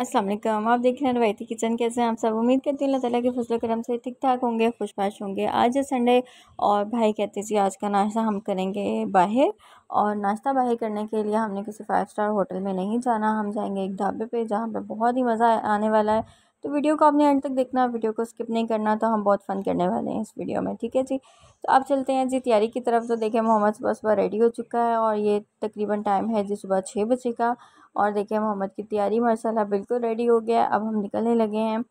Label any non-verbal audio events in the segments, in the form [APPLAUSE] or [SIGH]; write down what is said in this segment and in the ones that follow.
असलम आप देख रहे हैं रवायती किचन कैसे हैं आप सब उम्मीद करती हूँ अल्लाह ताला के फजल करम से ठीक ठाक होंगे खुशपाश होंगे आज है संडे और भाई कहते जी आज का नाश्ता हम करेंगे बाहर और नाश्ता बाहर करने के लिए हमने किसी फाइव स्टार होटल में नहीं जाना हम जाएंगे एक ढाबे पे जहाँ पे बहुत ही मज़ा आने वाला है तो वीडियो को आपने एंड तक देखना वीडियो को स्किप नहीं करना तो हम बहुत फ़न करने वाले हैं इस वीडियो में ठीक है जी तो आप चलते हैं जी तैयारी की तरफ तो देखें मोहम्मद सुबह सुबह रेडी हो चुका है और ये तकरीबन टाइम है जी सुबह छः बजे का और देखें मोहम्मद की तैयारी माशाला बिल्कुल रेडी हो गया अब हम निकलने लगे हैं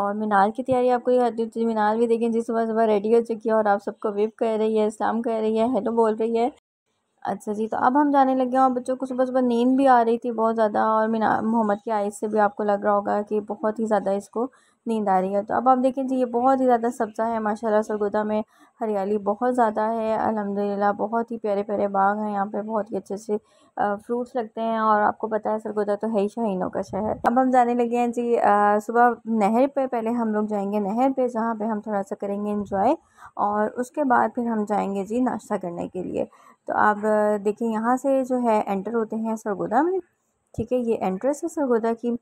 और मीनार की तैयारी आपको ये तो मीनार भी देखें जी सुबह सुबह रेडी हो चुकी है और आप सबको वेव कह रही है इस्लाम कह रही है हेलो बोल रही है अच्छा जी तो अब हम जाने लगे हैं और बच्चों को सुबह सुबह नींद भी आ रही थी बहुत ज़्यादा और मीना मोहम्मद की आइज़ से भी आपको लग रहा होगा कि बहुत ही ज़्यादा इसको नींद आ रही है तो अब आप देखें जी ये बहुत ही ज़्यादा सब्ज़ा है माशाल्लाह सरगोदा में हरियाली बहुत ज़्यादा है अलहमदिल्ला बहुत ही प्यारे प्यारे बाग हैं यहाँ पे बहुत ही अच्छे अच्छे फ्रूट्स लगते हैं और आपको पता है सरगोदा तो है ही शाहीनों का शहर अब हम जाने लगे हैं जी सुबह नहर पर पहले हम लोग जाएँगे नहर पर जहाँ पर हम थोड़ा सा करेंगे इंजॉय और उसके बाद फिर हम जाएँगे जी नाश्ता करने के लिए तो आप देखिए यहाँ से जो है एंटर होते हैं सरगोदा में ठीक है ये एंट्रेस है सरगोदा की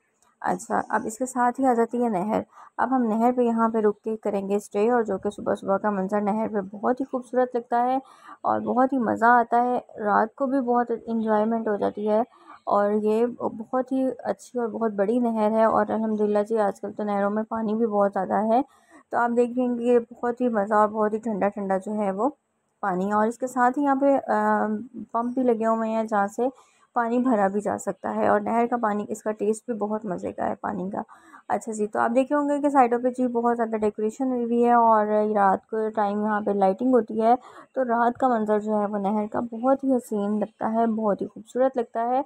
अच्छा अब इसके साथ ही आ जाती है नहर अब हम नहर पे यहाँ पे रुक के करेंगे स्टे और जो कि सुबह सुबह का मंजर नहर पे बहुत ही खूबसूरत लगता है और बहुत ही मज़ा आता है रात को भी बहुत इंजॉयमेंट हो जाती है और ये बहुत ही अच्छी और बहुत बड़ी नहर है और अलहमदिल्ला जी आजकल तो नहरों में पानी भी बहुत ज़्यादा है तो आप देखेंगे ये बहुत ही मज़ा और बहुत ही ठंडा ठंडा जो है वो पानी और इसके साथ ही यहाँ पे पंप भी लगे हुए हैं जहाँ से पानी भरा भी जा सकता है और नहर का पानी इसका टेस्ट भी बहुत मज़े का है पानी का अच्छा जी तो आप देखे होंगे कि साइडों पे जी बहुत ज़्यादा डेकोरेशन हुई हुई है और रात को टाइम यहाँ पे लाइटिंग होती है तो रात का मंज़र जो है वो नहर का बहुत ही हसीन लगता है बहुत ही खूबसूरत लगता है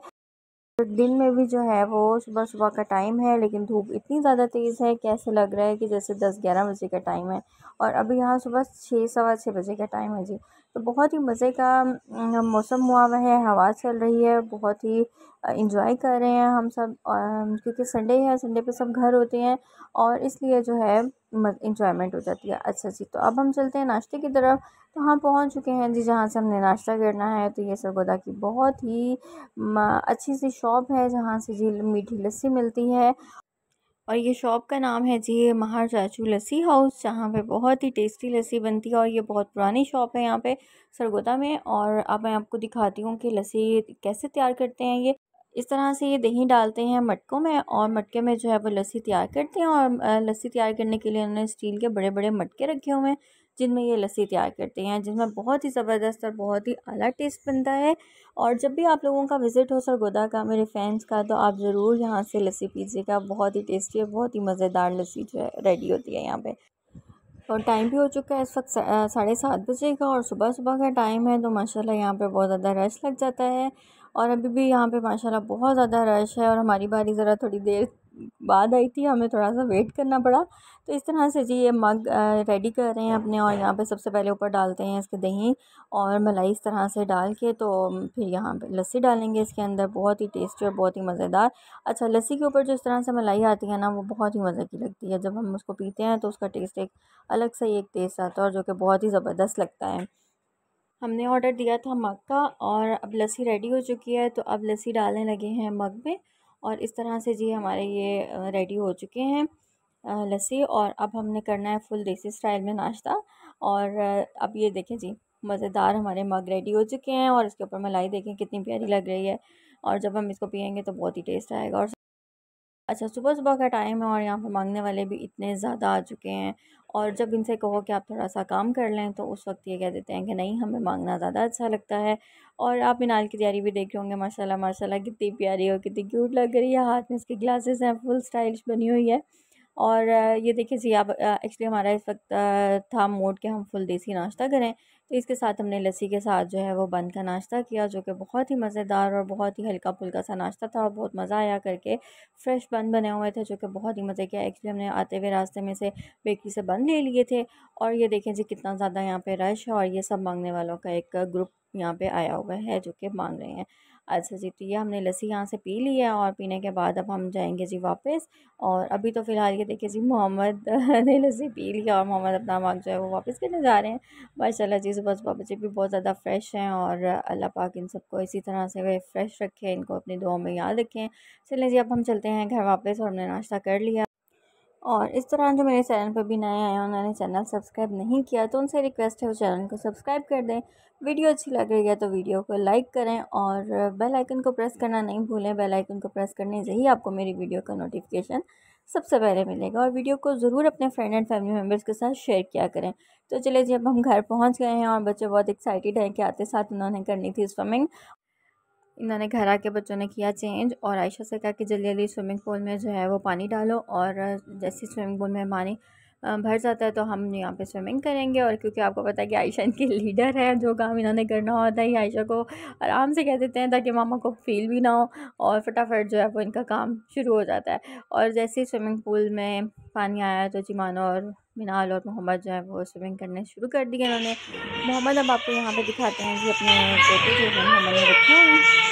दिन में भी जो है वो सुबह सुबह का टाइम है लेकिन धूप इतनी ज़्यादा तेज़ है कि ऐसे लग रहा है कि जैसे दस ग्यारह बजे का टाइम है और अभी यहाँ सुबह छः सवा छः बजे का टाइम है जी तो बहुत ही मज़े का मौसम हुआ हुआ है हवा चल रही है बहुत ही इंजॉय कर रहे हैं हम सब क्योंकि संडे है संडे पे सब घर होते हैं और इसलिए जो है इंजॉयमेंट हो जाती है अच्छा जी तो अब हम चलते हैं नाश्ते की तरफ तो हम पहुंच चुके हैं जी जहाँ से हमने नाश्ता करना है तो ये सरगोदा की बहुत ही अच्छी सी शॉप है जहाँ से जी मीठी लस्सी मिलती है और ये शॉप का नाम है जी चाचू लस्सी हाउस जहाँ पे बहुत ही टेस्टी लस्सी बनती है और ये बहुत पुरानी शॉप है यहाँ पे सरगोदा में और अब मैं आपको दिखाती हूँ कि लस्सी कैसे तैयार करते हैं ये इस तरह से ये दही डालते हैं मटकों में और मटके में जो है वो लस्सी तैयार करते हैं और लस्सी तैयार करने के लिए उन्होंने स्टील के बड़े बड़े मटके रखे हुए हैं जिनमें ये लस्सी तैयार करते हैं जिसमें बहुत ही ज़बरदस्त और बहुत ही अला टेस्ट बनता है और जब भी आप लोगों का विज़िट हो सरगोदा का मेरे फैंस का तो आप ज़रूर यहाँ से लस्सी पीजिएगा बहुत ही टेस्टी और बहुत ही मज़ेदार लस्सी जो है रेडी होती है यहाँ पर और टाइम भी हो चुका है इस वक्त साढ़े सात बजे का और सुबह सुबह का टाइम है तो माशाल्लाह यहाँ पे बहुत ज़्यादा रश लग जाता है और अभी भी यहाँ पे माशाल्लाह बहुत ज़्यादा रश है और हमारी बारी ज़रा थोड़ी देर बाद आई थी हमें थोड़ा सा वेट करना पड़ा तो इस तरह से जी ये मग रेडी कर रहे हैं अपने और यहाँ पे सबसे पहले ऊपर डालते हैं इसके दही और मलाई इस तरह से डाल के तो फिर यहाँ पे लस्सी डालेंगे इसके अंदर बहुत ही टेस्टी और बहुत ही मज़ेदार अच्छा लस्सी के ऊपर जो इस तरह से मलाई आती है ना वो बहुत ही मज़े की लगती है जब हम उसको पीते हैं तो उसका टेस्ट एक अलग सा ही एक टेस्ट आता है और जो कि बहुत ही ज़बरदस्त लगता है हमने ऑर्डर दिया था मग का और अब लस्सी रेडी हो चुकी है तो अब लस्सी डालने लगे हैं मग में और इस तरह से जी हमारे ये रेडी हो चुके हैं लस्सी और अब हमने करना है फुल देसी स्टाइल में नाश्ता और अब ये देखें जी मज़ेदार हमारे मग रेडी हो चुके हैं और इसके ऊपर मलाई देखें कितनी प्यारी लग रही है और जब हम इसको पियेंगे तो बहुत ही टेस्ट आएगा और अच्छा सुबह सुबह का टाइम है और यहाँ पर मांगने वाले भी इतने ज़्यादा आ चुके हैं और जब इनसे कहो कि आप थोड़ा सा काम कर लें तो उस वक्त ये कह देते हैं कि नहीं हमें मांगना ज़्यादा अच्छा लगता है और आप मीनाल की तैयारी भी देख रहे होंगे माशाल्लाह माशाल्लाह कितनी प्यारी और कितनी क्यूट लग रही है हाथ में इसके ग्लासेस हैं फुल स्टाइलिश बनी हुई है और ये देखिए जी आप एक्चुअली हमारा इस वक्त था मोड के हम फुल देसी नाश्ता करें तो इसके साथ हमने लस्सी के साथ जो है वो बंद का नाश्ता किया जो कि बहुत ही मज़ेदार और बहुत ही हल्का फुल्का सा नाश्ता था और बहुत मज़ा आया करके फ्रेश बंद बने हुए थे जो कि बहुत ही मज़े किया एक्चुअली हमने आते हुए रास्ते में से बेकरी से बंद ले लिए थे और ये देखें जी कितना ज़्यादा यहाँ पर रश है और ये सब मांगने वालों का एक ग्रुप यहाँ पे आया हुआ है जो कि मांग रहे हैं अच्छा जी तो ये हमने लस्सी यहाँ से पी ली है और पीने के बाद अब हम जाएंगे जी वापस और अभी तो फ़िलहाल ये देखिए जी मोहम्मद [LAUGHS] ने लस्सी पी लिया और मोहम्मद अपना मांग जो है वो वापस करने जा रहे हैं माशाल्लाह जी सुबह सुबह बच्चे भी बहुत ज़्यादा फ्रेश हैं और अल्लाह पाक इन सबको इसी तरह से वे फ्रेश रखें इनको अपनी दुआओं में याद रखें चलें जी अब हम चलते हैं घर वापस और हमने नाश्ता कर लिया और इस दौरान जो मेरे चैनल पर भी नए आए हैं उन्होंने चैनल सब्सक्राइब नहीं किया तो उनसे रिक्वेस्ट है वो चैनल को सब्सक्राइब कर दें वीडियो अच्छी लग रही है तो वीडियो को लाइक करें और बेल आइकन को प्रेस करना नहीं भूलें बेल आइकन को प्रेस करने से ही आपको मेरी वीडियो का नोटिफिकेशन सबसे पहले मिलेगा और वीडियो को ज़रूर अपने फ्रेंड एंड फैमिली मेम्बर्स के साथ शेयर किया करें तो चलिए जी अब हम घर पहुंच गए हैं और बच्चे बहुत एक्साइटेड हैं कि आते साथ उन्होंने करनी थी स्विमिंग इन्होंने घर आके बच्चों ने किया चेंज और आयशा से कहा कि जल्दी जल्दी स्विमिंग पूल में जो है वो पानी डालो और जैसे स्विमिंग पूल में पानी भर जाता है तो हम यहाँ पे स्विमिंग करेंगे और क्योंकि आपको पता है कि आयशा इनके लीडर है जो काम इन्होंने करना होता है ये आयशा को आराम से कह देते हैं ताकि मामा को फील भी ना हो और फटाफट जो है वो इनका काम शुरू हो जाता है और जैसे ही स्विमिंग पूल में पानी आया तो जिमानो और मिनाल और मोहम्मद जो है वो स्विमिंग करने शुरू कर दिए इन्होंने मोहम्मद अब आपको यहाँ पर दिखाते हैं कि अपने छोटे जो मोहम्मद ने रखे हैं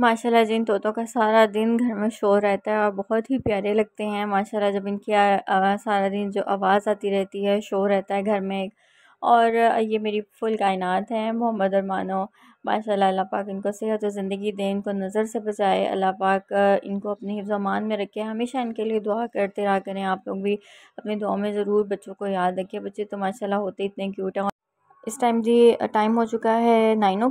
माशाल्लाह जिन तोतों का सारा दिन घर में शोर रहता है और बहुत ही प्यारे लगते हैं माशाल्लाह जब इनकी सारा दिन जो आवाज़ आती रहती है शोर रहता है घर में और ये मेरी फुल कायनात है मोहम्मद अरमानो माशाल्लाह अल्लाह पाक इनको सेहत और ज़िंदगी दे इनको नज़र से बचाए अल्लाह पाक इनको अपने हिफ्जमान में रखे हमेशा इनके लिए दुआ करते रहा करें आप लोग भी अपनी दुआ में ज़रूर बच्चों को याद रखें बच्चे तो माशाल्लाह होते इतने क्यूट हैं इस टाइम जी टाइम हो चुका है नाइन ओ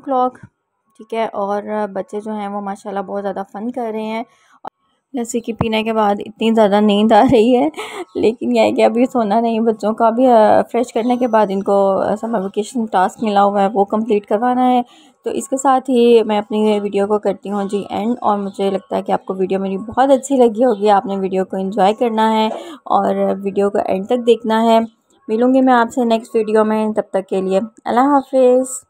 ठीक है और बच्चे जो हैं वो माशाल्लाह बहुत ज़्यादा फ़न कर रहे हैं लस्सी की पीने के बाद इतनी ज़्यादा नींद आ रही है लेकिन यह है कि अभी सोना नहीं बच्चों का अभी फ्रेश करने के बाद इनको समर वेकेशन टास्क मिला हुआ है वो कंप्लीट करवाना है तो इसके साथ ही मैं अपनी वीडियो को करती हूँ जी एंड और मुझे लगता है कि आपको वीडियो मेरी बहुत अच्छी लगी होगी आपने वीडियो को इन्जॉय करना है और वीडियो को एंड तक देखना है मिलूँगी मैं आपसे नेक्स्ट वीडियो में तब तक के लिए अल्लाह हाफिज़